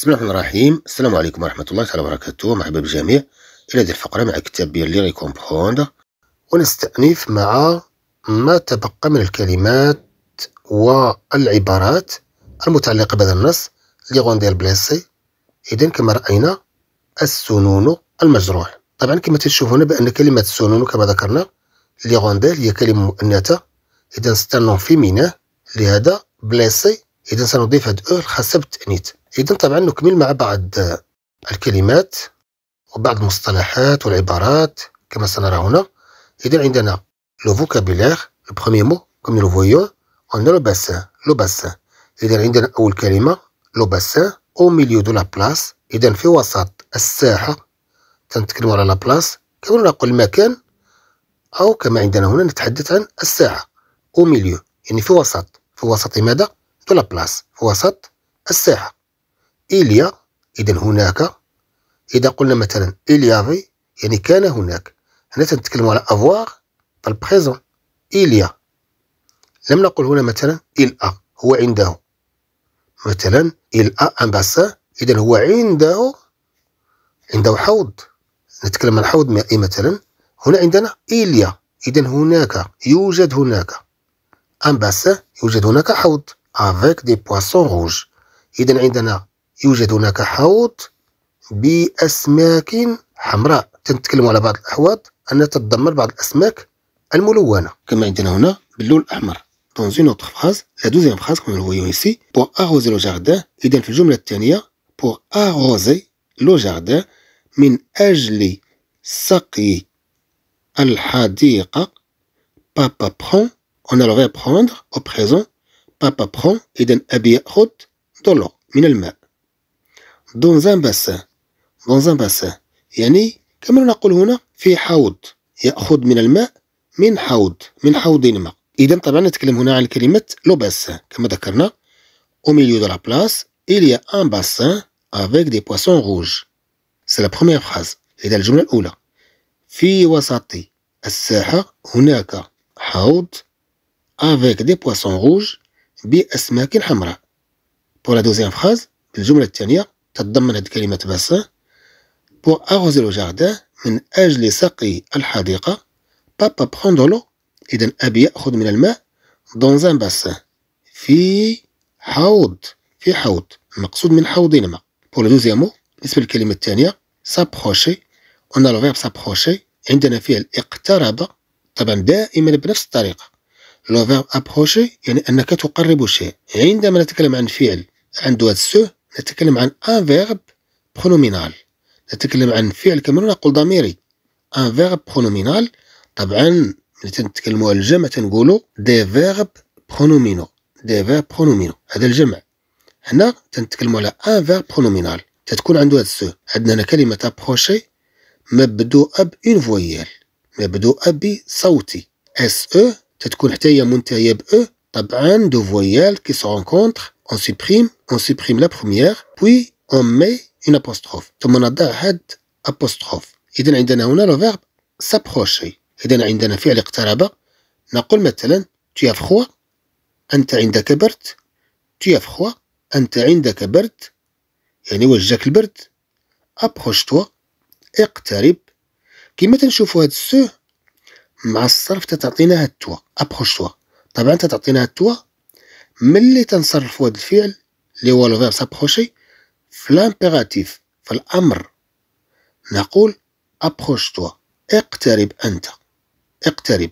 بسم الله الرحمن الرحيم السلام عليكم ورحمه الله تعالى وبركاته مرحبا بالجميع الى هذه الفقره مع كتاب بير لي ريكومبروند ونستأنف مع ما تبقى من الكلمات والعبارات المتعلقه بهذا النص ليغوندير بليسي اذا كما راينا السنون المجروح طبعا كما تشوفون بان كلمه السنون كما ذكرنا ليغوندير هي كلمه مؤنثه اذا ستانون ميناه لهذا بليسي اذا سنضيف هاد او الخاصه بالتانيث إذا طبعا نكمل مع بعض الكلمات وبعض المصطلحات والعبارات كما سنرى هنا إذا عندنا لو فوكابيلاغ لو بخومي مو كوم نو فويون on لو باسان لو باسان إذا عندنا أول كلمة لو باسان أو ميليو دو لابلاس إذا في وسط الساحة تنتكلم على لابلاس كما نقول المكان أو كما عندنا هنا نتحدث عن الساحة أو ميليو يعني في وسط في وسط ماذا؟ دو لابلاس في وسط الساحة إليا إذا هناك إذا قلنا مثلا إليافي يعني كان هناك هنا تنتكلم على أفواغ بالبريزون إليا لم نقل هنا مثلا إل أ هو عنده مثلا إل أ أن باسان إذا هو عنده عنده حوض نتكلم عن حوض مائي مثلا هنا عندنا إليا إذا هناك يوجد هناك أن باسان يوجد هناك حوض افيك دي بواسون روج إذا عندنا يوجد هناك حوض بأسماك حمراء تنتكلم على بعض الأحواض أنها تتضمن بعض الأسماك الملونة كما عندنا هنا باللون الأحمر دون زين أوتخ فاز لا دوزيام فاز كما نرويو إيسي بوغ أغوزي لو جاردان إذا في الجملة الثانية بوغ أغوزي لو جاردان من أجل سقي الحديقة بابا بخون أون ألوغي بخوندر أو بخيزون بابا بخون إذا أبي يأخذ دولو من الماء dans ان باسان dans un باسان يعني كما نقول هنا في حوض يأخذ من الماء من حوض من حوض الماء إذا طبعا نتكلم هنا عن كلمة لو باسان كما ذكرنا au milieu دو لا بلاس il y a un bassin avec des poissons rouges c'est la première phrase إذا الجملة الأولى في وسط الساحة هناك حوض avec des poissons rouges بأسماك حمراء pour la deuxième phrase الجملة الثانية هذه كلمة باسان بو أغزل le من أجل سقي الحديقة بابا بخندولو إذن أبي يأخذ من الماء دونزان بس في حوض في حوض المقصود من حوض الماء بو لدوزيامو بالنسبة للكلمة الثانية سابخوشي أنا a سابخوشي عندنا فيها اقترب طبعا دائما بنفس الطريقة لو فيرب ابروشي يعني انك تقرب شيء عندما نتكلم عن فعل عنده هذا السو نتكلم عن ان فيرب برونومينال نتكلم عن فعل كما نقول ضميري ان فيرب برونومينال طبعا ملي تنتكلموا على الجمع تنقولوا دي فيرب برونومينو دي فيرب برونومينو هذا الجمع هنا تنتكلموا على ان فيرب برونومينال تتكون عنده هاد السو عندنا هنا كلمه ابروشي مبدوءه اون فويال مبدوءه بصوتي اس او تتكون حتى هي منتهيه ب او e. طبعا دو فويال كي سونكونتر رونكونتر اون سوبريم on supprime la première puis on met une apostrophe ثم نضع هاد apostrophe إذا عندنا هنا لو فيرب s'approcher إذا عندنا فعل اقترب نقول مثلا tu as froid أنت عندك برد tu as froid أنت عندك برد يعني وجهك البرد ابروش توا اقترب كما تنشوفوا هاد السو مع الصرف تتعطينا هاد توا ابروش توا طبعا تتعطينا هاد توا ملي تنصرفوا هاد الفعل اللي هو الفيرب سابخوشي في لامبيراتيف في الامر نقول ابخوش توا اقترب انت اقترب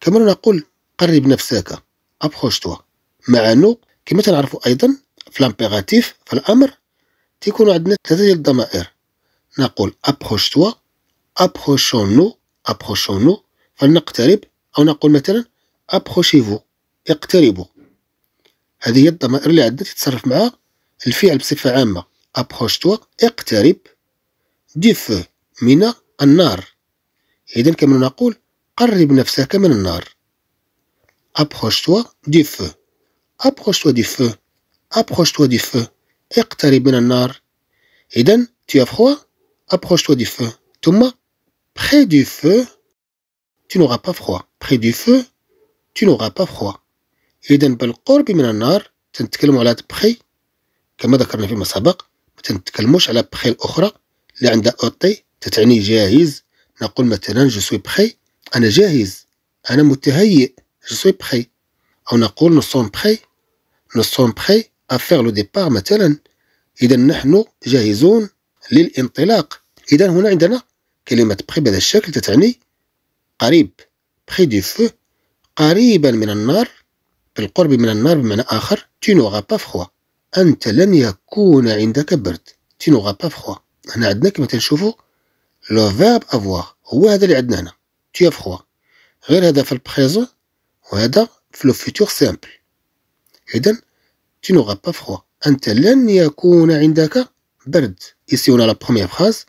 كما نقول قرب نفسك ابخوش توا مع انه كما تنعرفوا ايضا في لامبيراتيف في الامر تيكون عندنا ثلاثه ديال الضمائر نقول ابخوش توا ابخوشونو ابخوشونو فلنقترب او نقول مثلا ابخوشيفو اقتربوا هذه هي الضمائر اللي عندنا تتصرف مع الفعل بصفة عامة ابخوش توا اقترب دي فو من النار إذا كما نقول قرب نفسك من النار ابخوش توا دي فو ابخوش توا دي فو ابخوش توا دي فو اقترب من النار إذا تي افخوا froid توا دي فو ثم près du feu tu n'auras pas froid près du feu tu n'auras pas froid إذا بالقرب من النار تنتكلم على تبخي كما ذكرنا فيما سبق ما تنتكلموش على بخي الأخرى اللي عندها أوتي تتعني جاهز نقول مثلا جو سوي بخي أنا جاهز أنا متهيئ جو سوي بخي أو نقول نو سون بخي نو سون بخي أفيغ لو ديبار مثلا إذا نحن جاهزون للانطلاق إذا هنا عندنا كلمة بخي بهذا الشكل تتعني قريب بخي دي فو قريبا من النار بالقرب من النار بمعنى آخر تي تينو با فخوا أنت لن يكون عندك برد تي تينو با فخوا هنا عندنا كما تنشوفو لو فيرب أفواغ هو هذا اللي عندنا هنا تي فخوا غير هذا في البخيزو وهذا في لو فيتور سامبل إذن تينو با فخوا أنت لن يكون عندك برد إيسي هنا لا بخوميير فخاز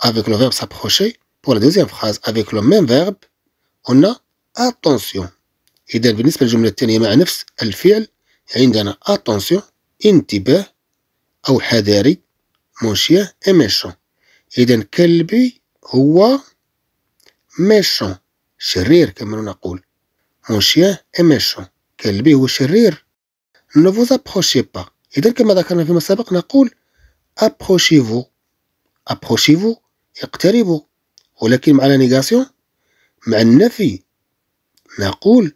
افيك لو فيرب سابخوشي بور لا دوزيام فخاز افيك لو ميم فيرب قلنا أتونسيون إذا بالنسبة للجملة الثانية مع نفس الفعل عندنا اتونسيون انتباه أو حذاري مونشيان اي ميشون إذا كلبي هو ميشون شرير كما نقول مونشيان اي ميشون كلبي هو شرير نو vous با pas إذا كما ذكرنا فيما سبق نقول أبخوشي فو أبخوشي فو اقتربوا ولكن مع لا نيغاسيون مع النفي نقول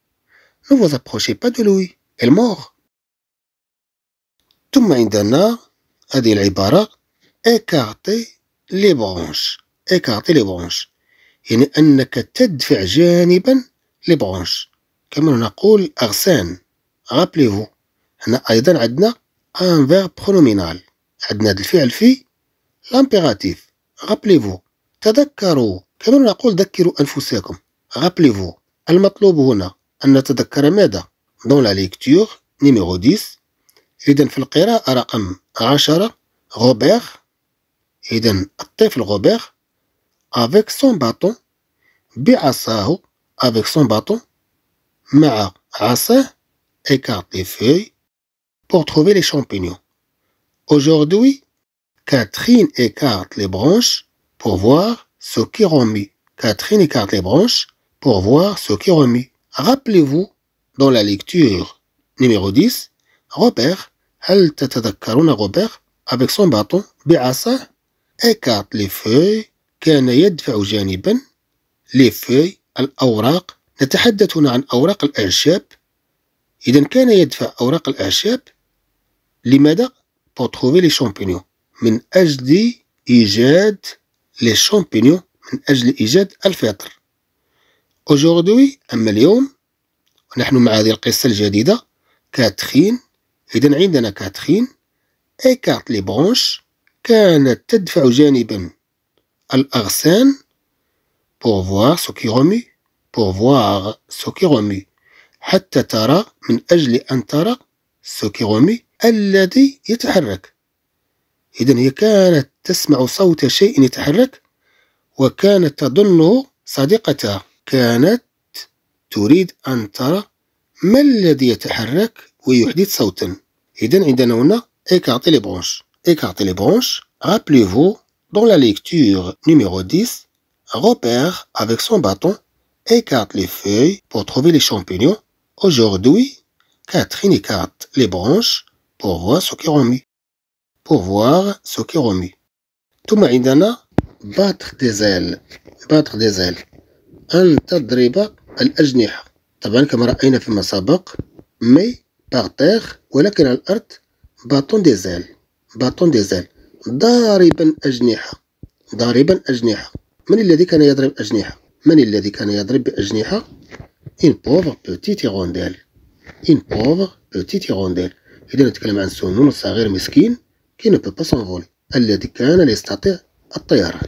Ne vous approchez pas de lui, المور ثم عندنا هذه العبارة écarter les branches écarter les branches يعني أنك تدفع جانبا les branches كما نقول أغسان غابليفو هنا أيضا عندنا ان فيرب برونومينال عندنا هذا الفعل في لامبيراتيف غابليفو تذكروا كما نقول ذكروا أنفسكم غابليفو المطلوب هنا dans la lecture numéro 10 إذن في القراءة رقم Robert, avec son bâton بعصاه avec son bâton مع عصاه écarte les feuilles pour trouver les champignons. Aujourd'hui, Catherine écarte les branches pour voir ce qui remue. Catherine écarte les branches pour voir ce qui remue. Rappelez-vous, dans la lecture numéro 10, Robert, هل تتذكرون Robert avec son bâton بعصاه écarte les feuilles كان يدفع جانبا les feuilles الأوراق نتحدث هنا عن أوراق الأعشاب إذا كان يدفع أوراق الأعشاب لماذا؟ pour trouver les champignons من أجل إيجاد les champignons من أجل إيجاد الفطر اجوردوي أما اليوم نحن مع هذه القصة الجديدة كاتخين إذا عندنا كاتخين إيكارت لي برونش كانت تدفع جانبا الأغصان pour voir ce qui remue pour voir ce qui remue حتى ترى من أجل أن ترى ce qui remue الذي يتحرك إذا هي كانت تسمع صوت شيء يتحرك وكانت تظنه صديقتها كانت تريد أن ترى ما الذي يتحرك ويحدث صوتا إذا عندنا هنا écarter les branches écarter les branches rappelez-vous dans la lecture numéro 10 Robert avec son bâton écarte les feuilles pour trouver les champignons aujourd'hui Catherine écarte les branches pour voir ce qui remue pour voir ce qui remue ثم عندنا battre des ailes battre des ailes أن تضرب الأجنحة طبعا كما رأينا فيما سبق مي باغتيغ ولكن على الأرض باطون ديزال باطون ديزال ضاربا أجنحة ضاربا أجنحة من الذي كان يضرب أجنحة من الذي كان يضرب بأجنحة إن بوفر بوتيت غونديل إن بوفر بوتيت غونديل إذا نتكلم عن سنون صغير مسكين كي نو با سونفولي الذي كان لا يستطيع الطيران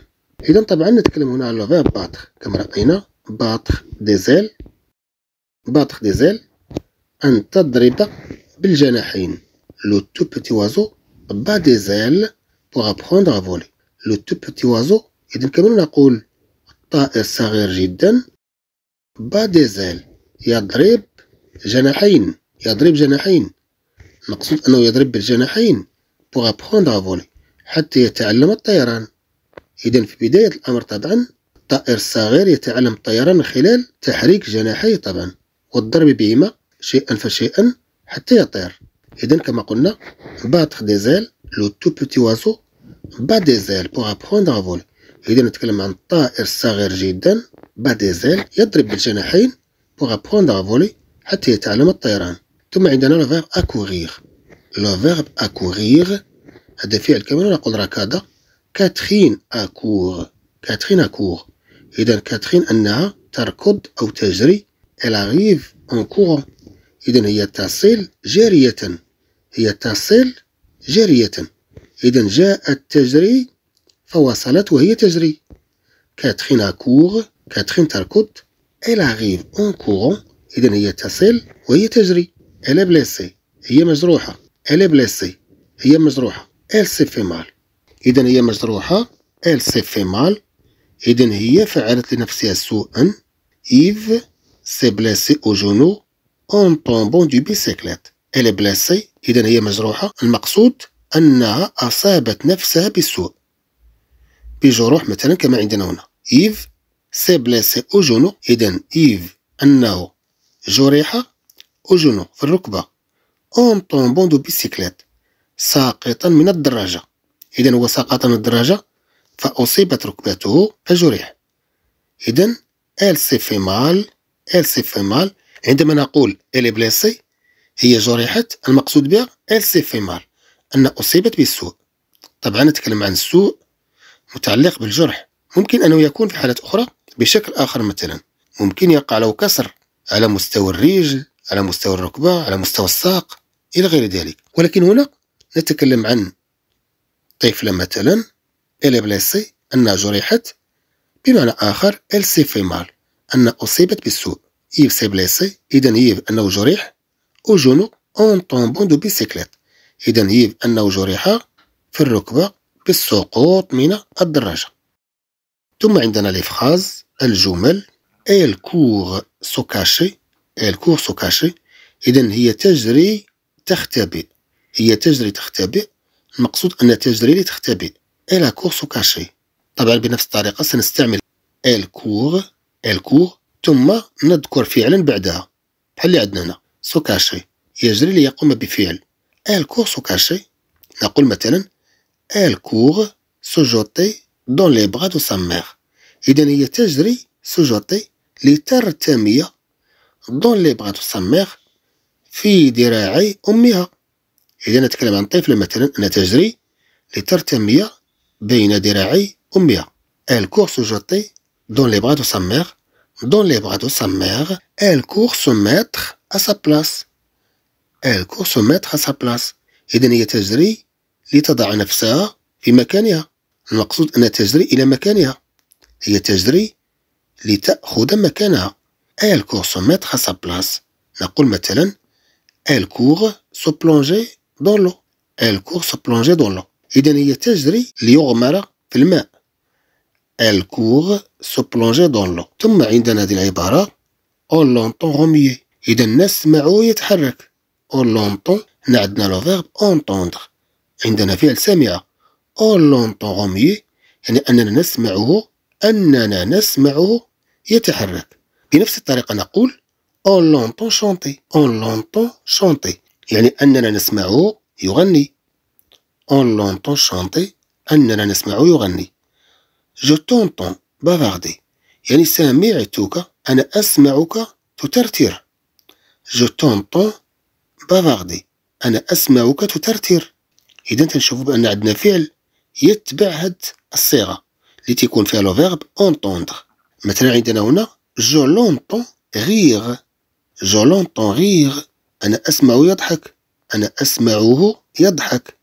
إذا طبعا نتكلم هنا على لو فيرب باتر كما رأينا باطخ ديزيل باطخ ديزيل أن تضرب بالجناحين لو تو بوتي وازو با ديزيل بوغ أبخوندغ فولي لو تو بوتي وازو إذن كما نقول الطائر صغير جدا با ديزيل يضرب جناحين يضرب جناحين المقصود أنه يضرب بالجناحين بوغ أبخوندغ فولي حتى يتعلم الطيران إذن في بداية الأمر طبعا الطائر الصغير يتعلم الطيران من خلال تحريك جناحيه طبعا والضرب بهما شيئا فشيئا حتى يطير إذا كما قلنا باتخ ديزيل لو تو بوتي وازو با ديزيل بوغ pour apprendre إذا نتكلم عن الطائر الصغير جدا با ديزيل يضرب بالجناحين بوغ apprendre à حتى يتعلم الطيران ثم عندنا لو فيرب اكوغيغ لو فيرب اكوغيغ هذا فعل كما نقول ركاده كاترين اكوغ كاترين اكوغ إذا كاتخين أنها تركض أو تجري elle غيف en courant إذا هي تصل جارية هي تصل جارية إذا جاءت تجري فوصلت وهي تجري كاتخين أكور كاتخين تركض elle غيف en courant إذا هي تصل وهي تجري إلا بليسي هي مجروحة إلا بليسي هي مجروحة إل سي في مال إذا هي مجروحة إل سي في مال إذن هي فعلت لنفسها سوءا إذ سي بلاسي أو جونو أون طومبون دو بيسيكليت إلي بلاسي إذن هي مجروحة المقصود أنها أصابت نفسها بالسوء بجروح مثلا كما عندنا هنا إيف سي بلاسي أو جونو إذن إيف أنه جريحة أو جونو في الركبة أون طومبون دو بيسيكليت ساقطا من الدراجة إذن هو ساقط من الدراجة فأصيبت ركبته فجرح إذا إل سي في مال إل سي في مال عندما نقول إل بليسي هي جرحت المقصود بها إل سي في مال أن أصيبت بالسوء طبعا نتكلم عن السوء متعلق بالجرح ممكن أنه يكون في حالات أخرى بشكل آخر مثلا ممكن يقع له كسر على مستوى الرجل على مستوى الركبة على مستوى الساق إلى غير ذلك ولكن هنا نتكلم عن طفلة مثلا إلي بليسي أنها جرحت بمعنى آخر إل سي في مال أن أصيبت بالسوء إيف سي بليسي إذن إيف أنه جريح أو جونو أون طومبون دو بيسيكليت إذن إيف أنه جرح في الركبة بالسقوط من الدراجة ثم عندنا لي فخاز الجمل إل كور كاشي إل كور كاشي إذن هي تجري تختبئ هي تجري تختبئ المقصود أنها تجري لتختبئ إلى كورس كاشي طبعا بنفس الطريقة سنستعمل الكور الكور ثم نذكر فعلا بعدها بحال اللي عندنا هنا سوكاشي يجري ليقوم بفعل الكور سوكاشي نقول مثلا الكور سوجوتي دون لي بغا دو سامير إذا هي تجري سوجوتي لترتمي دون لي بغا دو سامير في ذراعي أمها إذا نتكلم عن طفلة مثلا أنها تجري لترتمي Elle court se jeter dans les bras de sa mère. Dans les bras de sa mère, elle court se mettre à sa place. Elle court se mettre à sa place. إذا هي تجري لتضع نفسها في مكانها. المقصود أنها تجري إلى مكانها. هي تجري لتأخذ مكانها. Elle court se mettre à sa place. نقول مثلا Elle court se plonger dans l'eau. Elle court se plonger dans l'eau. إذا هي تجري ليغمر في الماء الكوغ سو بلونجي دون لو ثم عندنا هذه العبارة اون لونتون غوميي إذا نسمعه يتحرك اون لونتون هنا عندنا لو فيرب اونتوندغ عندنا فعل سمع اون لونتون غوميي يعني أننا نسمعه أننا نسمعه يتحرك بنفس الطريقة نقول اون لونتون شونتي اون لونتون شونتي يعني أننا نسمعه يغني On l'entend chanter أننا نسمعه يغني. Je t'entends bavarder. يعني سمعتك أنا أسمعك تترتر. Je t'entends bavarder. أنا أسمعك تترتر. إذا تنشوفوا بأن عندنا فعل يتبع هاد الصيغة اللي تيكون فيها لو فيرب أونتوندر. مثلا عندنا هنا je l'entends rire. je l'entends rire. أنا أسمعه يضحك أنا أسمعه يضحك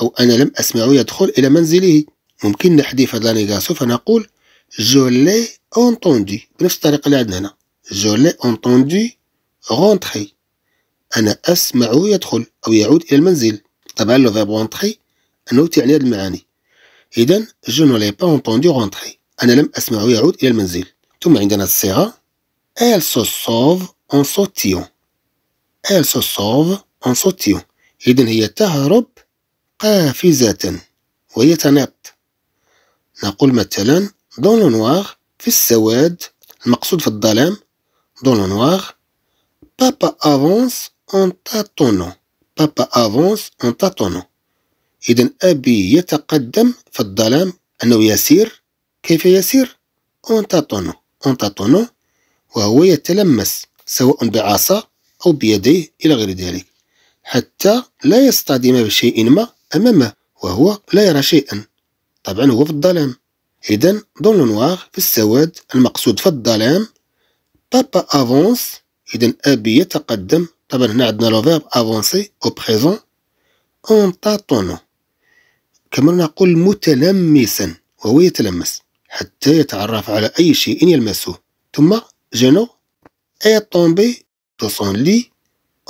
أو أنا لم أسمعه يدخل إلى منزله ممكن نحذف هذا ليغاسو فنقول جو لي اونتوندي بنفس الطريقة اللي عندنا هنا جو لي اونتوندي غونتخي أنا أسمع يدخل أو يعود إلى المنزل طبعا لو فيرب غونتخي أنه تعني هذه المعاني إذا جو نو لي با اونتوندي غونتخي أنا لم أسمعه يعود إلى المنزل ثم عندنا الصيغة إل سو سوف أون سوتيون إل سو سوف أون سوتيون إذا هي تهرب قافزة ويتنبت نقول مثلا دون لو نوار في السواد المقصود في الظلام دون لو نوار بابا افونس اون تاتونو بابا افونس اون تاتونو إذن أبي يتقدم في الظلام أنه يسير كيف يسير؟ أون تاتونو أون تاتونو وهو يتلمس سواء بعصا أو بيديه إلى غير ذلك حتى لا يصطدم بشيء ما أمامه وهو لا يرى شيئا طبعا هو في الظلام إذا دون لونواغ في السواد المقصود في الظلام بابا أفونس إذا أبي يتقدم طبعا هنا عندنا لو فيرب أفونسي أو بريزون أون تاتونو كما نقول متلمسا وهو يتلمس حتى يتعرف على أي شيء يلمسه ثم جنو اي طومبي دو سون لي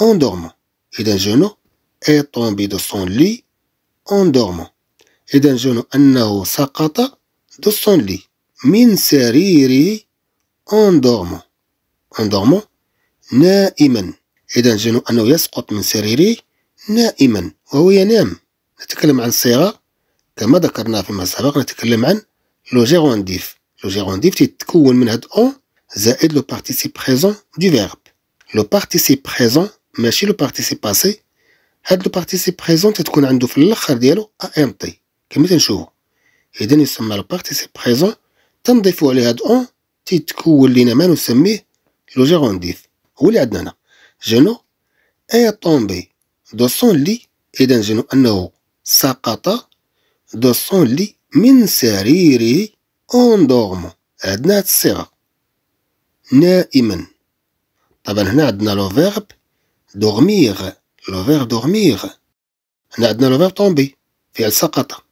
أون دورمون إذا جنو اي طومبي دو سون لي en dormant. est tombé du sakata » de son lit. Minseriri en dormant. En dormant On Et d'un jour, on on سريره نائما De ينام. نتكلم عن الصيغة كما ذكرنا فيما سبق نتكلم عن لو جيرونديف. لو جيرونديف تتكون من هاد زائد لو بارتيسيب بريزون دو فيرب. لو بارتيسيب هاد لو بارتيسيب بريزون تتكون عنده في الاخر ديالو ا ام تي كما تنشوفو اذا يسمى لو بارتيسيب بريزون تنضيفو عليه هاد اون تيتكون لينا ما نسميه لو جيرونديف هو اللي عندنا هنا جنو اي طومبي دو سون لي اذا جنو انه سقط دو سون لي من سريره اون دورمون عندنا هاد الصيغه نائما طبعا هنا عندنا لو فيرب دورميغ لوفيرب دورمير هنا عندنا لوفيرب طومبي فعل سقط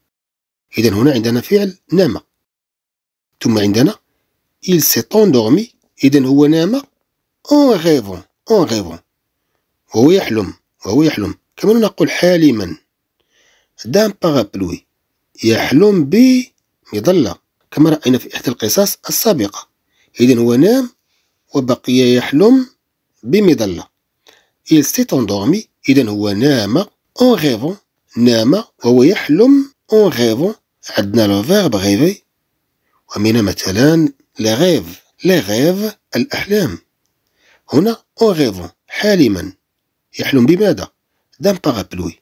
إذا هنا عندنا فعل نام ثم عندنا il s'est endormi إذا هو نام en rêvant en rêvant وهو يحلم وهو يحلم كما نقول حالما دام بارابلوي يحلم بمظلة كما رأينا في إحدى القصص السابقة إذا هو نام وبقي يحلم بمظلة il s'est endormi إذا هو نام اون غيفون نام وهو يحلم اون غيفون عندنا لو فيرب غيفي ومن مثلا لي غيف لي غيف الأحلام هنا اون غيفون حالما يحلم بماذا؟ دان بارابلوي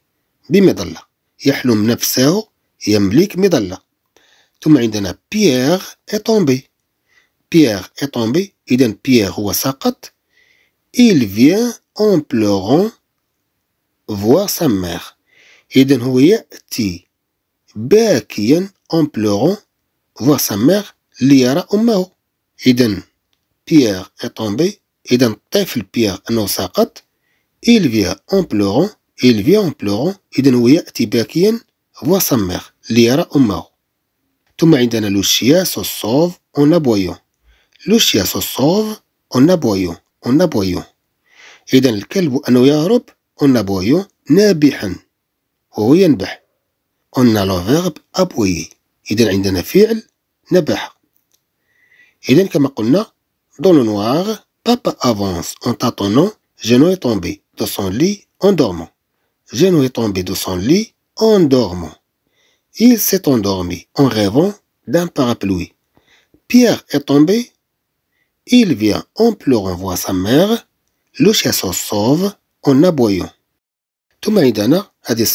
بمظلة يحلم نفسه يملك مظلة ثم عندنا بيير اي طومبي بيير اي طومبي إذا بيير هو سقط إيل فيان أون بلورون فوا sa mère. إذن هو يأتي باكيا اون بلورون فوا sa mère ليرى أمه. إذن بيير اي طومبي إذن الطفل بيير أنه ساقط. Il vient en pleurant. Il vient en pleurant. إذن هو يأتي باكيا فوا sa mère ليرى أمه. ثم عندنا لوشيا سو سوف en aboyant. لوشيا سو سوف اون aboyant. اون aboyant. إذن الكلب أنه يهرب on aboyant nabihan. وهو ينبح on a le verbe aboyer Il عندنا فعل نبح dans le noir papa avance en tâtonnant genou est tombé de son lit en dormant Geno est tombé de son lit en dormant il s'est endormi en rêvant d'un parapluie Pierre est tombé il vient en pleurant voir sa mère le chasseur sauve en aboyant. Tumaïdana a dit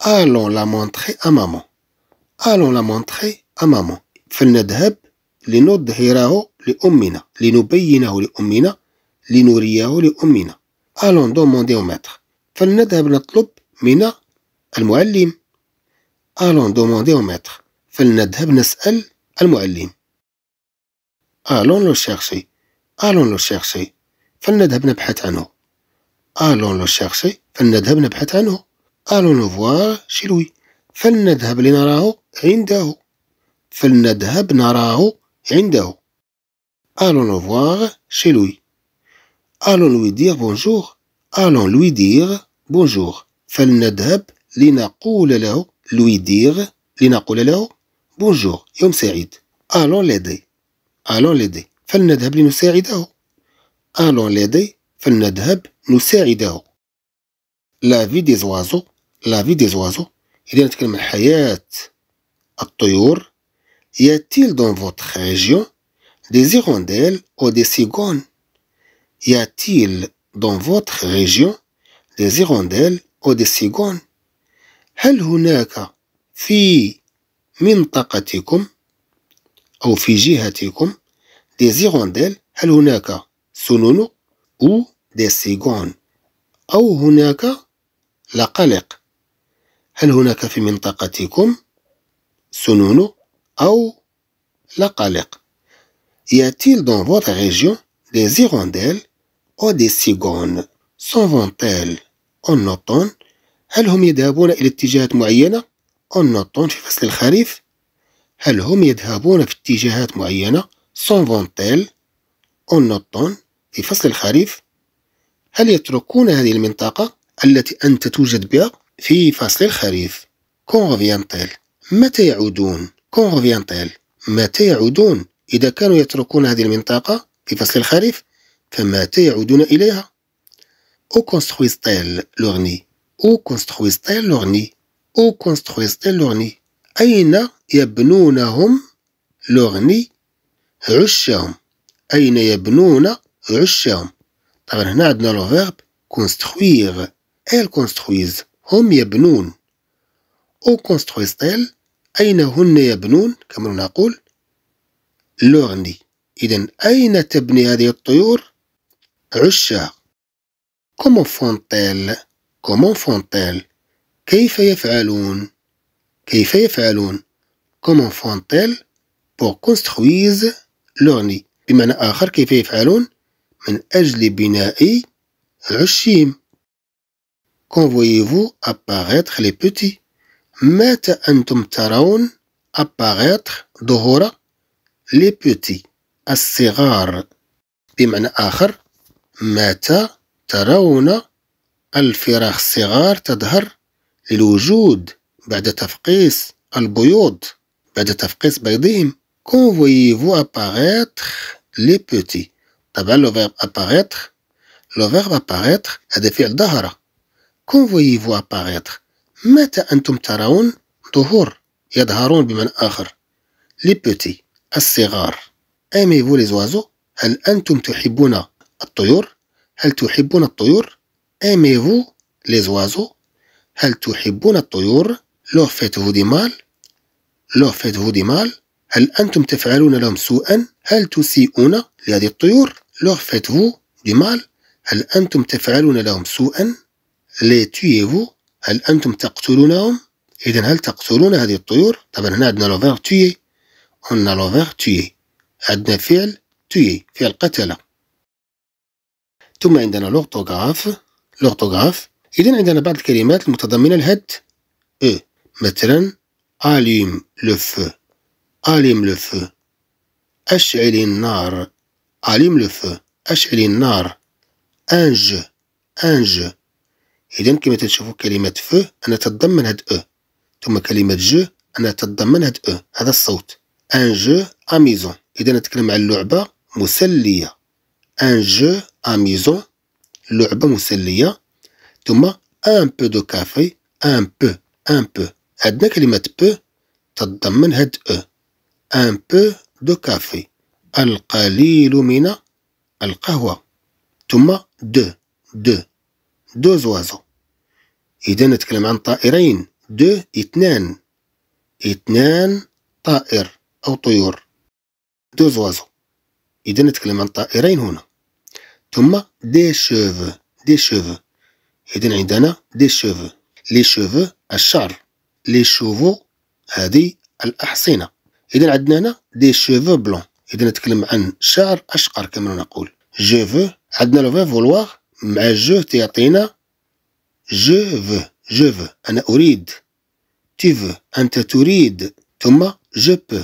allons la montrer à maman. Allons la montrer à maman. فلنذهب لنظهره لأمنا لنبينه لأمنا لنريه لأمنا allons demander au maître فلنذهب نطلب من المعلم allons demander au maître فلنذهب نسأل المعلم allons le chercher allons le chercher فلنذهب نبحث عنه الون لو شيرشي فلنذهب نبحث عنه الون لو شي لوي فلنذهب لنراه عنده فلنذهب نراه عنده الون لو شي لوي الون لوي دير بونجور الون لوي دير بونجور فلنذهب لنقول له لوي دير لنقول له بونجور يوم سعيد الون ليدي الون ليدي فلنذهب لنساعده الون ليدي فلنذهب نساعده لا في دي زوازو لا في دي زوازو إذا نتكلم عن حياة الطيور ياتيل دون فوت ريجيون دي زيرونديل أو دي سيغون ياتيل دون فوت ريجيون دي زيرونديل أو دي سيغون هل هناك في منطقتكم أو في جهتكم دي زيرونديل هل هناك سنونو أو ديسيغون أو هناك لقلق هل هناك في منطقتكم سنون أو لقلق ياتيل دون فوت ريجيون دي votre أو دي سيغون ou des نوتون هل هم يذهبون إلى اتجاهات معينة أون نوتون في فصل الخريف هل هم يذهبون في اتجاهات معينة s'en vont نوتون في فصل الخريف هل يتركون هذه المنطقة التي أنت توجد بها في فصل الخريف كون ريفيانتيل متى يعودون كون ريفيانتيل متى يعودون إذا كانوا يتركون هذه المنطقة في فصل الخريف فمتى يعودون إليها أو كونسترويستيل لغني أو كونسترويستيل لغني أو كونسترويستيل لغني أين يبنونهم لغني عشهم أين يبنون عشهم طبعا هنا عندنا لو فيرب كونستخويغ ال كونستخويز هم يبنون او كونستخويز ال أين هن يبنون كما نقول لورني إذا أين تبني هذه الطيور عشاق كومون فونتيل كومون فونتيل كيف يفعلون كيف يفعلون كومون فونتيل بور كونستخويز لورني بمعنى آخر كيف يفعلون من أجل بناء العشيم Quand voyez-vous apparaître les petits متى أنتم ترون apparaître ظهور les petits الصغار بمعنى آخر متى ترون الفراخ الصغار تظهر للوجود بعد تفقيس البيوض بعد تفقيس بيضهم Quand voyez-vous apparaître les petits طبعا eh لو verbe apparaître لو verbe apparaître هذا فعل ظهر كون فويفو apparaître متى أنتم ترون ظهور يظهرون بمن آخر لي بوتي الصغار أيميفو لي زوازو هل أنتم تحبون الطيور هل تحبون الطيور أيميفو لي زوازو هل تحبون الطيور لو فيتو دي مال لو فيتو دي مال هل أنتم تفعلون لهم سوءا؟ هل تسيئون لهذه الطيور؟ لو faites دي مال؟ هل أنتم تفعلون لهم سوءا؟ لي tuez هل أنتم تقتلونهم؟ إذا هل تقتلون هذه الطيور؟ طبعا هنا عندنا لو لوفير تويي، عندنا فيغ تويي، عندنا فعل تويي، فعل قتلة. ثم عندنا لورتوغراف لورتوغراف إذا عندنا بعض الكلمات المتضمنة الهد إيه، مثلا أليم لو فو. أليم le feu. أشعل النار. أليم le feu. أشعل النار. أنج أنج إذن كما تشوفوا كلمة فو أنا تتضمن هاد أو ثم كلمة جو أنا تتضمن هاد أو هذا الصوت أن جو أميزون إذا نتكلم عن لعبة مسلية أن جو أميزون لعبة مسلية ثم أن بو دو كافي أن بو أن بو عندنا كلمة بو تتضمن هاد أو un peu de café القليل من القهوة ثم دو دو دو زوازو إذا نتكلم عن طائرين دو اثنان اثنان طائر أو طيور دو زوازو إذا نتكلم عن طائرين هنا ثم دي شوف دي شوف إذا عندنا دي شوف لي شوف الشعر لي شوفو هذه الأحصنة اذا عندنا هنا دي شيفو بلون اذا نتكلم عن شعر اشقر كما نقول جو فو عندنا لو فو فولوار مع جو تيعطينا جو فو جو فو انا اريد تي فو انت تريد ثم جو بو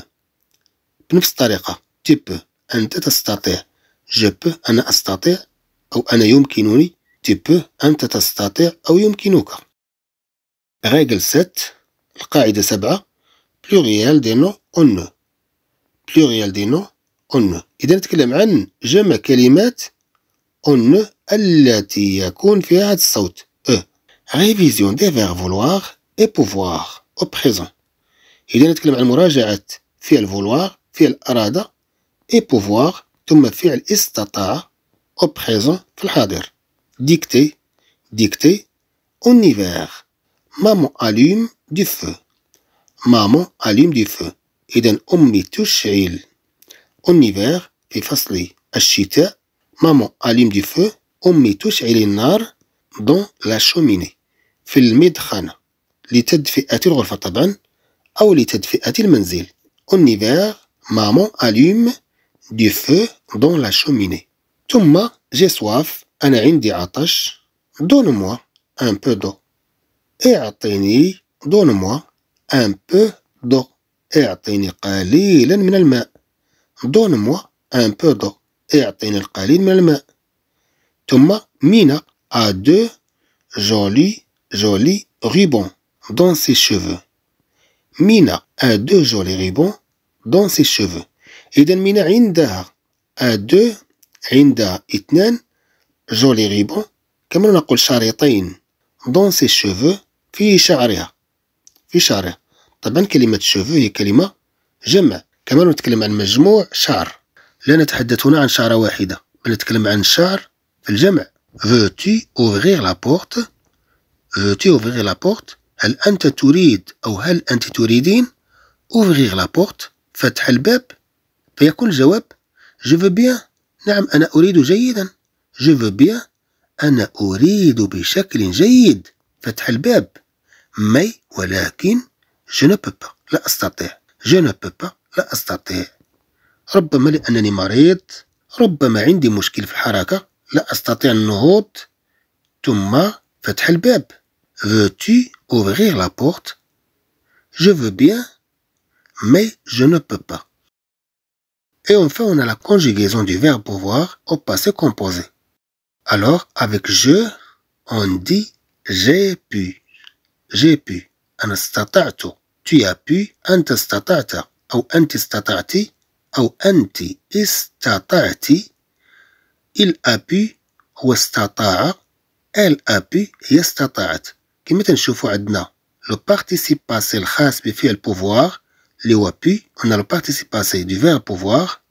بنفس الطريقه تي بو انت تستطيع جو بو انا استطيع او انا يمكنني تي بو انت تستطيع او يمكنك ريغل 7 القاعده 7 بلوريال دي نو on pluriel des noms on إذا نتكلم عن جمع كلمات on التي يكون فيها هذا الصوت e révision des verbes vouloir et pouvoir au présent إذا نتكلم عن مراجعة فعل vouloir فعل أراد et pouvoir ثم فعل استطاع au présent في الحاضر dicter dicter en hiver maman allume du feu maman allume du feu إذا أمي تشعل en hiver في فصل الشتاء maman allume du feu أمي تشعل النار dans la cheminée في المدخنة لتدفئة الغرفة طبعا أو لتدفئة المنزل en hiver maman allume du feu dans la cheminée ثم j'ai soif أنا عندي عطش donne-moi un peu d'eau اعطيني donne-moi un peu d'eau اعطيني قليلا من الماء دون موا ان بو دو اعطيني القليل من الماء ثم مينا ا دو جولي جولي ريبون دون سي شيفو مينا ا دو جولي ريبون دون سي شيفو إذا مينا عندها ا دو عندها اثنان جولي ريبون كما نقول شريطين دون سي شيفو في شعرها في شعرها طبعا كلمة شوفو هي كلمة جمع كما نتكلم عن مجموع شعر لا نتحدث هنا عن شعرة واحدة بل نتكلم عن شعر في الجمع veux-tu ouvrir la porte veux-tu ouvrir la porte هل أنت تريد أو هل أنت تريدين ouvrir la porte فتح الباب فيكون الجواب je veux bien نعم أنا أريد جيدا je veux bien أنا أريد بشكل جيد فتح الباب مي ولكن Je ne peux pas. La pas. Je ne peux pas. La أستطيع. Veux-tu ouvrir la porte? Je veux bien, mais je ne peux pas. Et enfin, on a la conjugaison du verbe pouvoir au passé composé. Alors, avec je, on dit j'ai pu. J'ai pu anastata'tu, tu anti-statagte, pu, anta stata'ta, ou anti stata'ti, ou anti istata'ti, il a pu, ou stata'a, elle a pu, yastata'at. Comme nous le participe passé, le le pouvoir, le a pu, on a le participe passé du verbe pouvoir,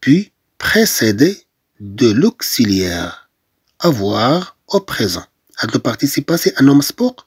puis précédé de l'auxiliaire, avoir au présent. Le participe passé, un homme sport,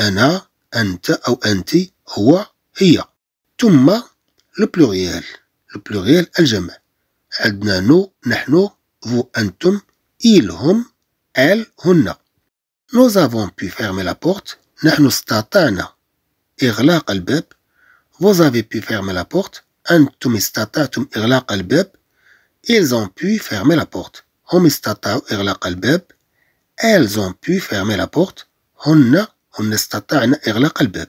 أنا أنت أو أنت هو هي ثم لو بلوريال الجمع عندنا نو نحن فو أنتم ils هم إل هن nous avons pu fermer la porte نحن استطعنا إغلاق الباب vous avez pu fermer la porte أنتم استطعتم إغلاق الباب ils ont pu fermer la porte هم استطاعوا إغلاق الباب elles ont pu fermer la porte هن وأن استطعنا إغلاق الباب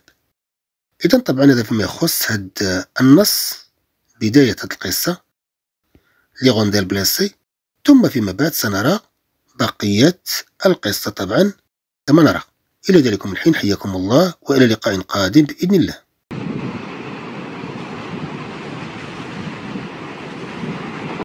إذا طبعا هذا فيما يخص هاد النص بداية هاد القصة لغوندال بلاسي ثم فيما بعد سنرى بقية القصة طبعا كما نرى إلى ذلكم الحين حياكم الله وإلى لقاء قادم بإذن الله